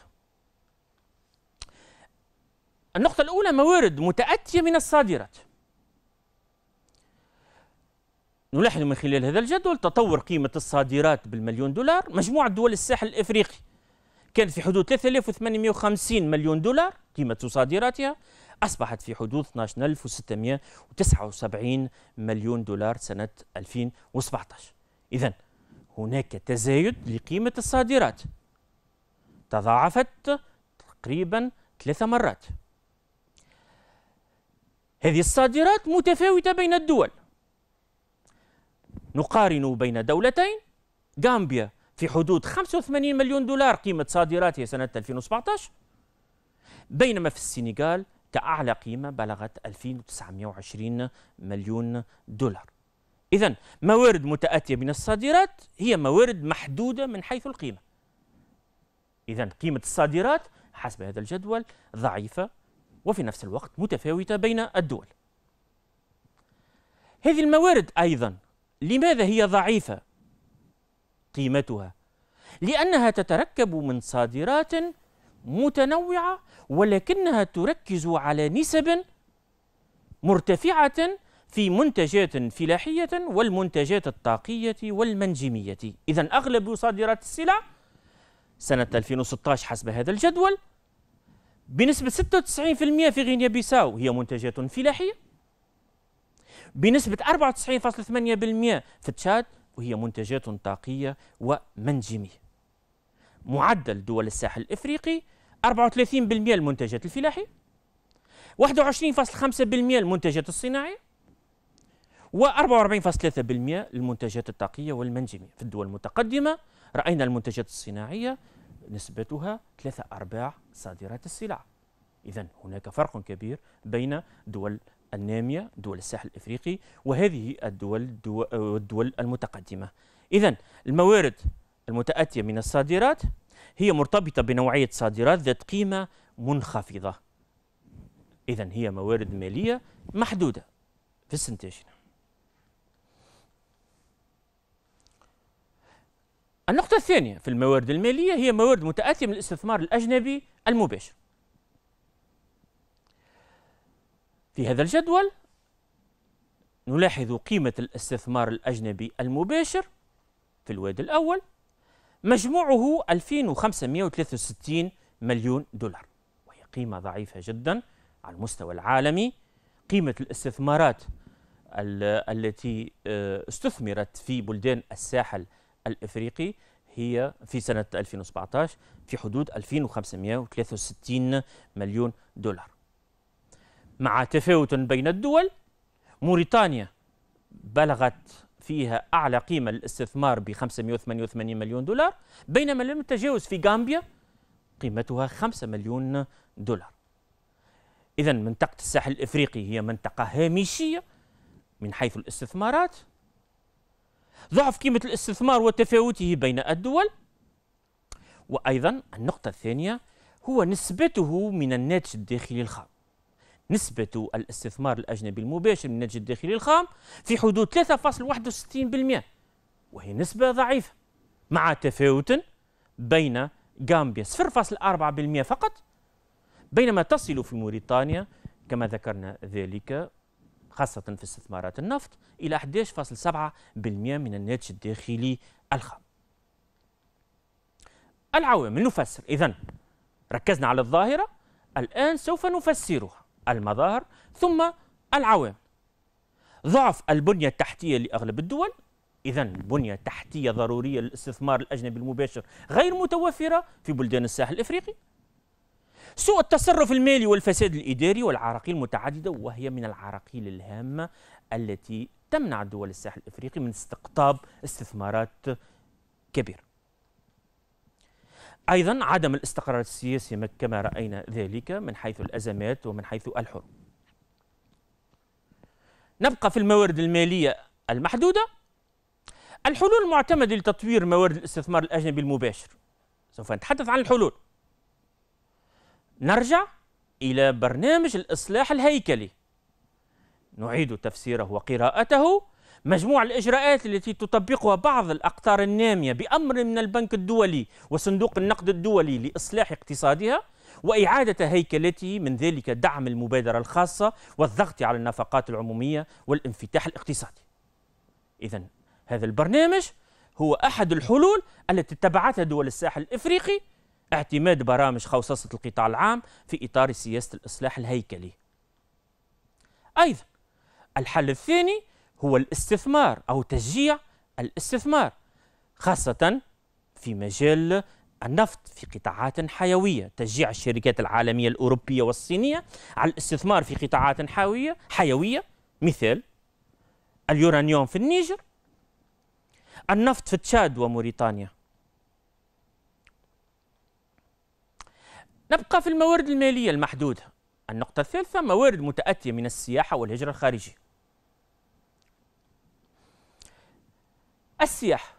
النقطة الأولى موارد متأتية من الصادرات نلاحظ من خلال هذا الجدول تطور قيمة الصادرات بالمليون دولار مجموعة دول الساحل الإفريقي كانت في حدود 3850 مليون دولار قيمة صادراتها أصبحت في حدود 12679 مليون دولار سنة 2017 إذا هناك تزايد لقيمة الصادرات تضاعفت تقريبا ثلاث مرات هذه الصادرات متفاوتة بين الدول نقارن بين دولتين غامبيا في حدود 85 مليون دولار قيمة صادراتها سنة 2017 بينما في السنغال كأعلى قيمة بلغت 2920 مليون دولار إذا موارد متأتية من الصادرات هي موارد محدودة من حيث القيمة إذا قيمة الصادرات حسب هذا الجدول ضعيفة وفي نفس الوقت متفاوتة بين الدول هذه الموارد أيضا لماذا هي ضعيفة قيمتها لأنها تتركب من صادرات متنوعة ولكنها تركز على نسب مرتفعة في منتجات فلاحية والمنتجات الطاقية والمنجمية إذا أغلب صادرات السلع سنة 2016 حسب هذا الجدول بنسبة 96% في غينيا بيساو هي منتجات فلاحية بنسبة 94.8% في تشاد وهي منتجات طاقية ومنجمية معدل دول الساحل الإفريقي 34% المنتجات الفلاحية 21.5% المنتجات الصناعية و44.3% للمنتجات الطاقية والمنجمية في الدول المتقدمة رأينا المنتجات الصناعية نسبتها ثلاثة أرباع صادرات السلع إذا هناك فرق كبير بين دول النامية دول الساحل الإفريقي وهذه الدول الدول المتقدمة إذا الموارد المتأتية من الصادرات هي مرتبطة بنوعية صادرات ذات قيمة منخفضة إذا هي موارد مالية محدودة في السنتيشن النقطة الثانية في الموارد المالية هي موارد متأتية من الاستثمار الأجنبي المباشر في هذا الجدول نلاحظ قيمة الاستثمار الأجنبي المباشر في الواد الأول مجموعه 2563 مليون دولار وهي قيمة ضعيفة جدا على المستوى العالمي قيمة الاستثمارات التي آه، استثمرت في بلدان الساحل الإفريقي هي في سنة 2017 في حدود 2563 مليون دولار مع تفاوت بين الدول موريتانيا بلغت فيها أعلى قيمة للاستثمار ب 588 مليون دولار بينما لم تتجاوز في غامبيا قيمتها 5 مليون دولار إذا منطقة الساحل الإفريقي هي منطقة هامشية من حيث الاستثمارات ضعف قيمة الاستثمار وتفاوته بين الدول وأيضا النقطة الثانية هو نسبته من الناتج الداخلي الخام نسبة الاستثمار الأجنبي المباشر من الناتج الداخلي الخام في حدود 3.61% وهي نسبة ضعيفة مع تفاوت بين غامبيا 0.4% فقط بينما تصل في موريتانيا كما ذكرنا ذلك خاصة في استثمارات النفط إلى 11.7% من الناتج الداخلي الخام العوامل نفسر إذا ركزنا على الظاهرة الآن سوف نفسرها المظاهر ثم العوامل ضعف البنية التحتية لأغلب الدول إذا بنية تحتية ضرورية للاستثمار الأجنبي المباشر غير متوفرة في بلدان الساحل الإفريقي سوء التصرف المالي والفساد الإداري والعراقيل المتعددة وهي من العراقيل الهامة التي تمنع دول الساحل الإفريقي من استقطاب استثمارات كبيرة أيضا عدم الاستقرار السياسي كما رأينا ذلك من حيث الأزمات ومن حيث الحروب نبقى في الموارد المالية المحدودة الحلول المعتمدة لتطوير موارد الاستثمار الأجنبي المباشر سوف نتحدث عن الحلول نرجع إلى برنامج الإصلاح الهيكلي نعيد تفسيره وقراءته مجموع الإجراءات التي تطبقها بعض الأقطار النامية بأمر من البنك الدولي وصندوق النقد الدولي لإصلاح اقتصادها وإعادة هيكلته من ذلك دعم المبادرة الخاصة والضغط على النفقات العمومية والانفتاح الاقتصادي إذا هذا البرنامج هو أحد الحلول التي اتبعتها دول الساحل الإفريقي اعتماد برامج خوصصة القطاع العام في إطار سياسة الإصلاح الهيكلي أيضا الحل الثاني هو الاستثمار أو تشجيع الاستثمار خاصة في مجال النفط في قطاعات حيوية تشجيع الشركات العالمية الأوروبية والصينية على الاستثمار في قطاعات حيوية, حيوية مثال اليورانيوم في النيجر النفط في تشاد وموريتانيا نبقى في الموارد المالية المحدودة النقطة الثالثة موارد متأتية من السياحة والهجرة الخارجية السياحة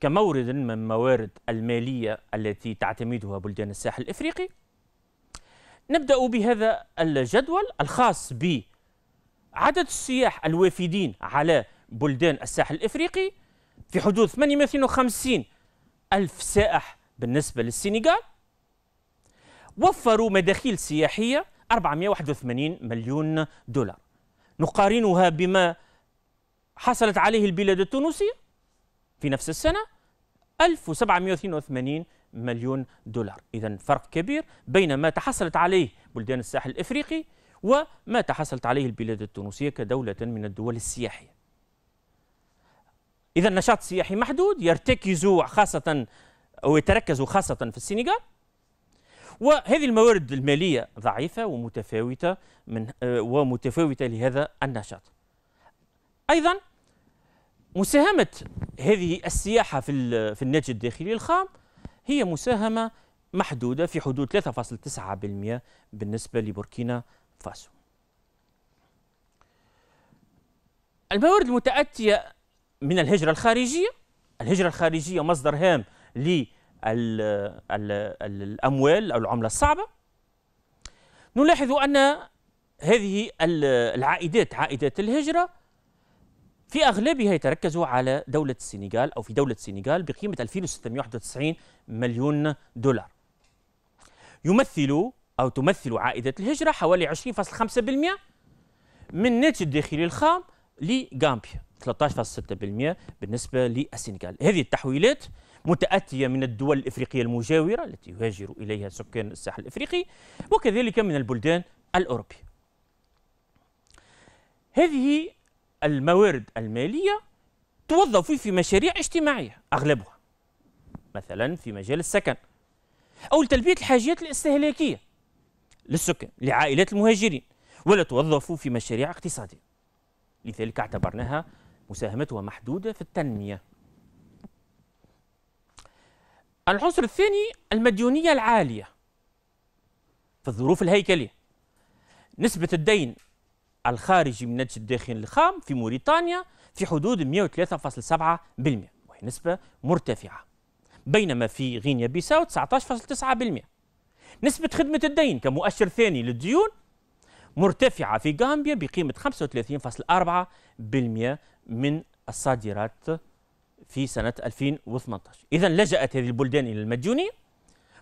كمورد من موارد المالية التي تعتمدها بلدان الساحل الإفريقي نبدأ بهذا الجدول الخاص بعدد السياح الوافدين على بلدان الساحل الإفريقي في حدود 850 ألف سائح بالنسبة للسنغال وفروا مداخيل سياحية 481 مليون دولار نقارنها بما حصلت عليه البلاد التونسية في نفس السنة 1782 مليون دولار إذا فرق كبير بين ما تحصلت عليه بلدان الساحل الإفريقي وما تحصلت عليه البلاد التونسية كدولة من الدول السياحية إذا النشاط السياحي محدود يرتكز خاصة أو يتركز خاصة في السنغال وهذه الموارد المالية ضعيفة ومتفاوتة من آه، ومتفاوتة لهذا النشاط أيضا مساهمة هذه السياحة في في الناتج الداخلي الخام هي مساهمة محدودة في حدود 3.9% بالنسبة لبوركينا فاسو الموارد المتأتية من الهجرة الخارجية الهجرة الخارجية مصدر هام ل ال ال الأموال أو العملة الصعبة نلاحظ أن هذه العائدات عائدات الهجرة في أغلبها يتركز على دولة السنغال أو في دولة السنغال بقيمة 2691 مليون دولار يمثل أو تمثل عائدات الهجرة حوالي 20.5% من الناتج الداخلي الخام لغامبيا 13.6% بالنسبة للسنغال هذه التحويلات متأتية من الدول الإفريقية المجاورة التي يهاجر إليها سكان الساحل الإفريقي وكذلك من البلدان الأوروبية هذه الموارد المالية توظف في مشاريع اجتماعية أغلبها مثلا في مجال السكن أو لتلبية الحاجيات الاستهلاكية للسكان لعائلات المهاجرين ولا توظف في مشاريع اقتصادية لذلك اعتبرناها مساهمتها محدودة في التنمية العنصر الثاني المديونية العالية في الظروف الهيكلية نسبة الدين الخارجي من الناتج الداخلي الخام في موريتانيا في حدود 103.7% وهي نسبة مرتفعة بينما في غينيا بيساو 19.9% نسبة خدمة الدين كمؤشر ثاني للديون مرتفعة في غامبيا بقيمة 35.4% من الصادرات في سنة 2018 إذا لجأت هذه البلدان إلى المديونية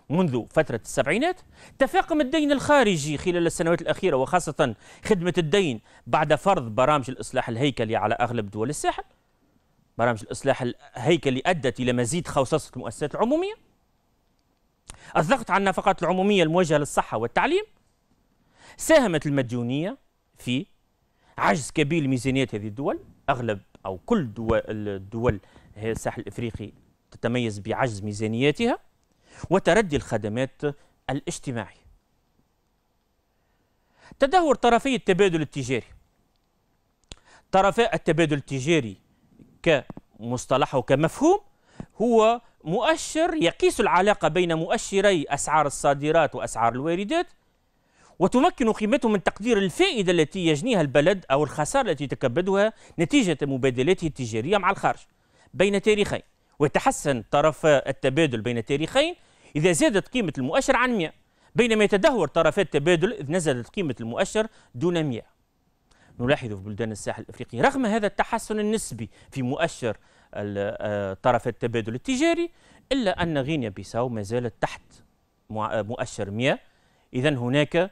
منذ فترة السبعينات تفاقم الدين الخارجي خلال السنوات الأخيرة وخاصة خدمة الدين بعد فرض برامج الإصلاح الهيكلي على أغلب دول الساحل برامج الإصلاح الهيكلي أدت إلى مزيد خوصصة المؤسسات العمومية الضغط على النفقات العمومية الموجهة للصحة والتعليم ساهمت المديونية في عجز كبير لميزانيات هذه الدول أغلب أو كل دول الدول هي الساحل الإفريقي تتميز بعجز ميزانيتها وتردي الخدمات الاجتماعية تدهور طرفي التبادل التجاري طرفاء التبادل التجاري كمصطلح وكمفهوم هو مؤشر يقيس العلاقة بين مؤشري أسعار الصادرات وأسعار الواردات وتمكن قيمته من تقدير الفائدة التي يجنيها البلد أو الخسارة التي تكبدها نتيجة مبادلاته التجارية مع الخارج بين تاريخين ويتحسن طرف التبادل بين تاريخين إذا زادت قيمة المؤشر عن 100 بينما يتدهور طرف التبادل إذ نزلت قيمة المؤشر دون 100 نلاحظ في بلدان الساحل الافريقي رغم هذا التحسن النسبي في مؤشر آه، طرف التبادل التجاري الا ان غينيا بيساو ما زالت تحت مؤشر 100 اذا هناك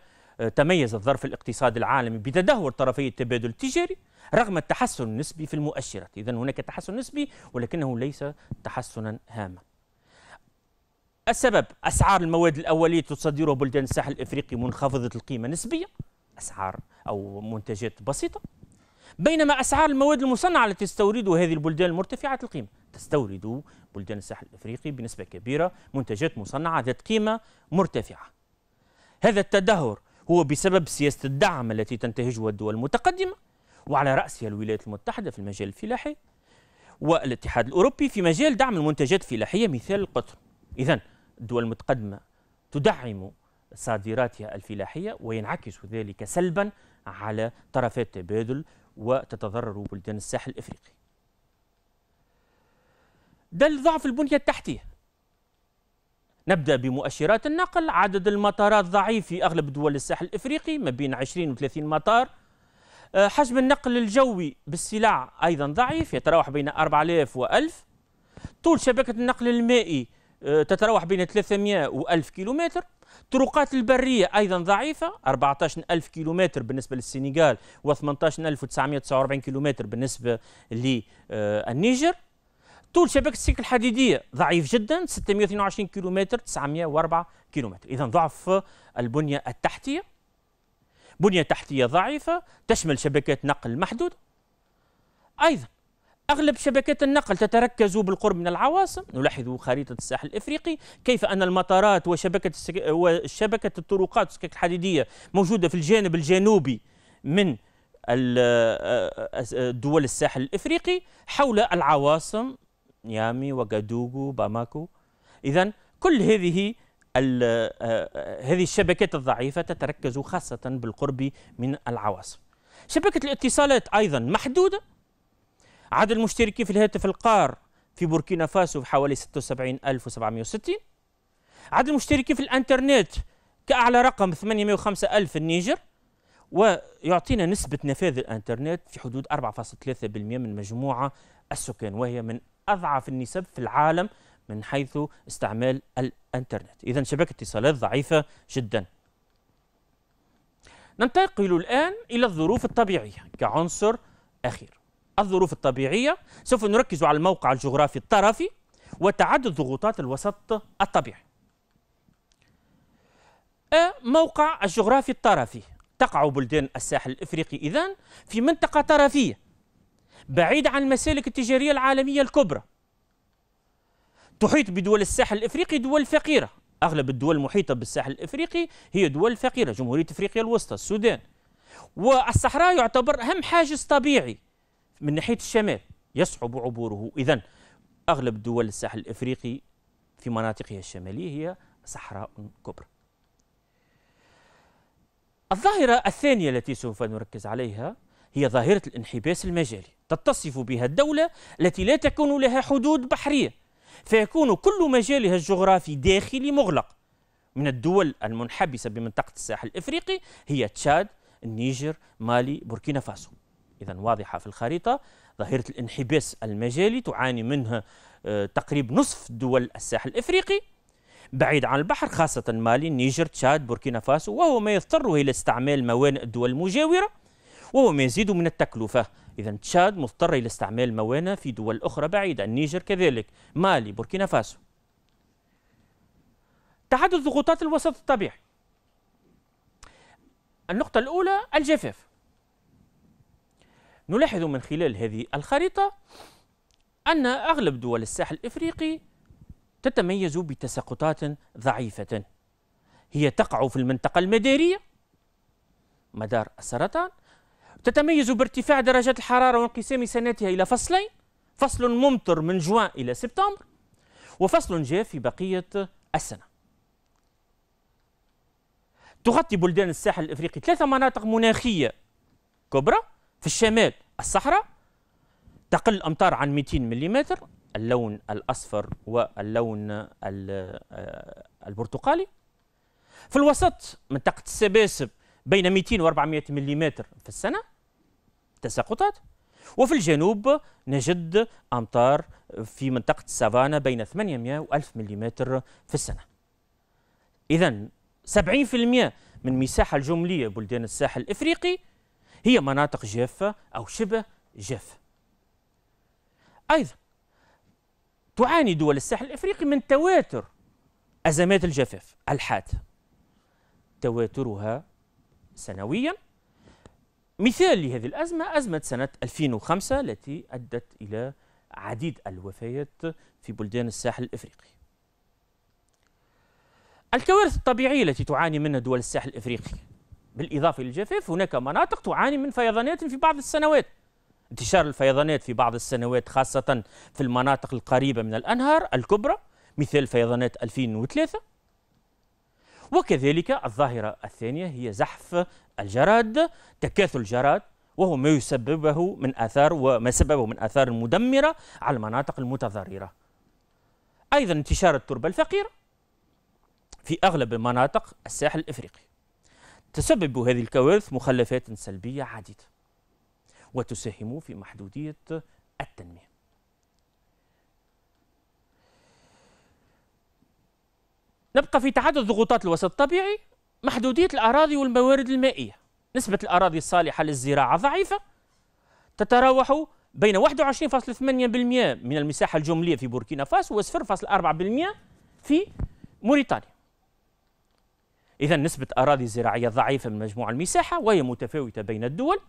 تميز الظرف الاقتصادي العالمي بتدهور طرفي التبادل التجاري رغم التحسن النسبي في المؤشرات إذا هناك تحسن نسبي ولكنه ليس تحسنا هاما السبب أسعار المواد الأولية تصدرها بلدان الساحل الإفريقي منخفضة القيمة نسبيا أسعار أو منتجات بسيطة بينما أسعار المواد المصنعة التي تستوردها هذه البلدان المرتفعة القيمة تستورد بلدان الساحل الإفريقي بنسبة كبيرة منتجات مصنعة ذات قيمة مرتفعة هذا التدهور هو بسبب سياسة الدعم التي تنتهجها الدول المتقدمة وعلى رأسها الولايات المتحدة في المجال الفلاحي والاتحاد الأوروبي في مجال دعم المنتجات الفلاحية مثال القطن إذا الدول المتقدمة تدعم صادراتها الفلاحية وينعكس ذلك سلبا على طرفي التبادل وتتضرر بلدان الساحل الإفريقي دل ضعف البنية التحتية نبدأ بمؤشرات النقل عدد المطارات ضعيف في أغلب دول الساحل الإفريقي ما بين 20 و 30 مطار آه، حجم النقل الجوي بالسلع أيضا ضعيف يتراوح بين 4000 و 1000 طول شبكة النقل المائي آه، تتراوح بين 300 و 1000 كيلومتر طرقات البرية أيضا ضعيفة 14000 كيلومتر بالنسبة للسنغال و 18949 كيلومتر بالنسبة للنيجر طول شبكة السكك الحديدية ضعيف جدا 622 كيلومتر 904 كيلومتر إذا ضعف البنية التحتية بنية تحتية ضعيفة تشمل شبكات نقل محدودة أيضا أغلب شبكات النقل تتركز بالقرب من العواصم نلاحظ خريطة الساحل الإفريقي كيف أن المطارات وشبكة, السك... وشبكة الطرقات والسكك الحديدية موجودة في الجانب الجنوبي من دول الساحل الإفريقي حول العواصم نيامي وغادوغو باماكو إذا كل هذه آه، هذه الشبكات الضعيفة تتركز خاصة بالقرب من العواصف شبكة الاتصالات أيضا محدودة عدد المشتركين في الهاتف القار في بوركينا فاسو حوالي 76760 عدد المشتركين في الانترنت كأعلى رقم 805000 في النيجر ويعطينا نسبة نفاذ الانترنت في حدود 4.3% من مجموعة السكان وهي من أضعف النسب في العالم من حيث استعمال الانترنت إذا شبكة اتصالات ضعيفة جدا ننتقل الآن إلى الظروف الطبيعية كعنصر أخير الظروف الطبيعية سوف نركز على الموقع الجغرافي الطرفي وتعدد ضغوطات الوسط الطبيعي موقع الجغرافي الطرفي تقع بلدان الساحل الإفريقي إذن في منطقة طرفية بعيد عن المسالك التجارية العالمية الكبرى تحيط بدول الساحل الإفريقي دول فقيرة أغلب الدول المحيطة بالساحل الإفريقي هي دول فقيرة جمهورية إفريقيا الوسطى السودان والصحراء يعتبر أهم حاجز طبيعي من ناحية الشمال يصعب عبوره إذا أغلب دول الساحل الإفريقي في مناطقها الشمالية هي صحراء كبرى الظاهرة الثانية التي سوف نركز عليها هي ظاهرة الانحباس المجالي تتصف بها الدولة التي لا تكون لها حدود بحرية فيكون كل مجالها الجغرافي داخلي مغلق من الدول المنحبسة بمنطقة الساحل الإفريقي هي تشاد النيجر مالي بوركينا فاسو إذا واضحة في الخريطة ظاهرة الانحباس المجالي تعاني منها آه، تقريب نصف دول الساحل الإفريقي بعيد عن البحر خاصة مالي النيجر تشاد بوركينا فاسو وهو ما يضطر إلى استعمال موانئ الدول المجاورة وهو ما يزيد من التكلفة إذا تشاد مضطرة إلى استعمال موانئ في دول أخرى بعيدة النيجر كذلك مالي بوركينا فاسو تحدث ضغوطات الوسط الطبيعي النقطة الأولى الجفاف نلاحظ من خلال هذه الخريطة أن أغلب دول الساحل الإفريقي تتميز بتساقطات ضعيفة هي تقع في المنطقة المدارية مدار السرطان تتميز بارتفاع درجات الحرارة وانقسام سنتها إلى فصلين فصل ممطر من جوان إلى سبتمبر وفصل جاف في بقية السنة تغطي بلدان الساحل الإفريقي ثلاثة مناطق مناخية كبرى في الشمال الصحراء تقل الأمطار عن 200 ملم اللون الأصفر واللون آه، البرتقالي في الوسط منطقة السباسب بين 200 و 400 ملم في السنة تساقطات وفي الجنوب نجد أمطار في منطقة السافانا بين 800 و 1000 ملم في السنة إذا 70% من مساحة الجملية بلدان الساحل الإفريقي هي مناطق جافة أو شبه جافة أيضا تعاني دول الساحل الإفريقي من تواتر أزمات الجفاف الحادة تواترها سنويا مثال لهذه الأزمة أزمة سنة 2005 التي أدت إلى عديد الوفيات في بلدان الساحل الإفريقي الكوارث الطبيعية التي تعاني منها دول الساحل الإفريقي بالإضافة للجفاف هناك مناطق تعاني من فيضانات في بعض السنوات انتشار الفيضانات في بعض السنوات خاصة في المناطق القريبة من الأنهار الكبرى مثل فيضانات 2003 وكذلك الظاهرة الثانية هي زحف الجراد تكاثل الجراد وهو ما يسببه من آثار وما سببه من آثار مدمرة على المناطق المتضررة أيضا انتشار التربة الفقيرة في أغلب مناطق الساحل الإفريقي تسبب هذه الكوارث مخلفات سلبية عديدة وتساهم في محدودية التنمية نبقى في تعدد ضغوطات الوسط الطبيعي محدودية الأراضي والموارد المائية نسبة الأراضي الصالحة للزراعة ضعيفة تتراوح بين 21.8% من المساحة الجملية في بوركينا فاسو و0.4% في موريتانيا إذا نسبة أراضي زراعية ضعيفة من مجموع المساحة وهي متفاوتة بين الدول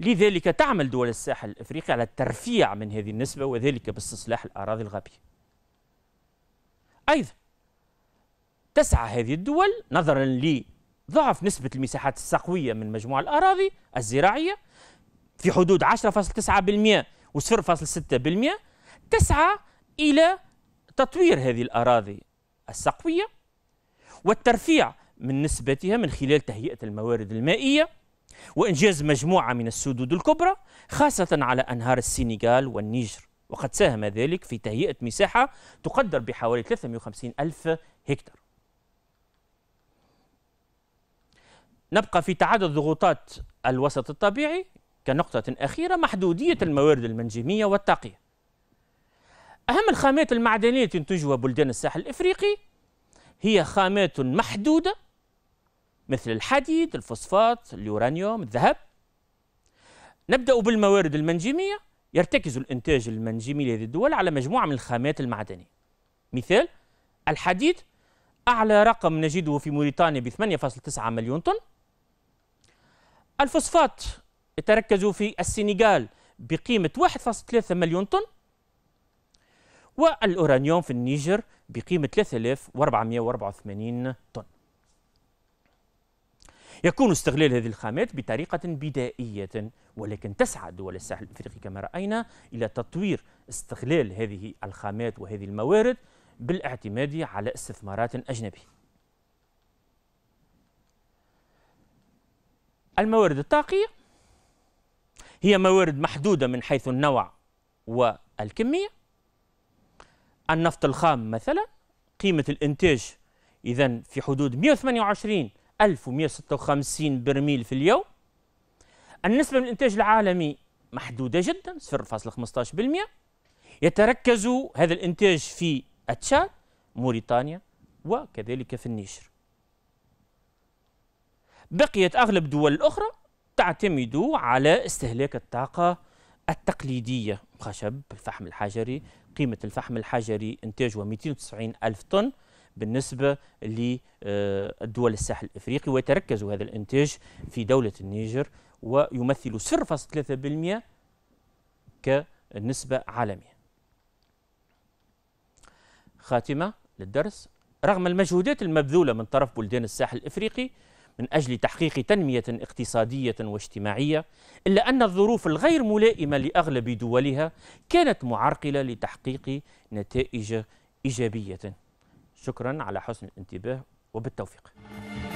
لذلك تعمل دول الساحل الافريقي على الترفيع من هذه النسبه وذلك باستصلاح الاراضي الغابيه. ايضا تسعى هذه الدول نظرا لضعف نسبة المساحات السقوية من مجموع الأراضي الزراعية في حدود 10.9% و0.6% تسعى إلى تطوير هذه الأراضي السقوية والترفيع من نسبتها من خلال تهيئة الموارد المائية وإنجاز مجموعة من السدود الكبرى خاصة على أنهار السنغال والنيجر وقد ساهم ذلك في تهيئة مساحة تقدر بحوالي 350 ألف هكتار نبقى في تعدد ضغوطات الوسط الطبيعي كنقطة أخيرة محدودية الموارد المنجمية والطاقية أهم الخامات المعدنية تنتجها بلدان الساحل الإفريقي هي خامات محدودة مثل الحديد، الفوسفات، اليورانيوم، الذهب نبدأ بالموارد المنجمية يرتكز الإنتاج المنجمي لهذه الدول على مجموعة من الخامات المعدنية مثال الحديد أعلى رقم نجده في موريتانيا ب 8.9 مليون طن الفوسفات يتركز في السنغال بقيمة 1.3 مليون طن والأورانيوم في النيجر بقيمة 3484 طن يكون استغلال هذه الخامات بطريقة بدائية ولكن تسعى دول الساحل الإفريقي كما رأينا إلى تطوير استغلال هذه الخامات وهذه الموارد بالاعتماد على استثمارات أجنبية الموارد الطاقية هي موارد محدودة من حيث النوع والكمية النفط الخام مثلا قيمة الإنتاج إذا في حدود 128 1156 برميل في اليوم النسبة من الإنتاج العالمي محدودة جدا 0.15% يتركز هذا الإنتاج في تشاد موريتانيا وكذلك في النيجر بقيت أغلب دول الأخرى تعتمد على استهلاك الطاقة التقليدية خشب الفحم الحجري قيمة الفحم الحجري إنتاجه 290 ألف طن بالنسبة للدول آه، الساحل الإفريقي ويتركز هذا الإنتاج في دولة النيجر ويمثل 0.3% كنسبة عالمية خاتمة للدرس رغم المجهودات المبذولة من طرف بلدان الساحل الإفريقي من أجل تحقيق تنمية اقتصادية واجتماعية إلا أن الظروف الغير ملائمة لأغلب دولها كانت معرقلة لتحقيق نتائج إيجابية شكرا على حسن الانتباه وبالتوفيق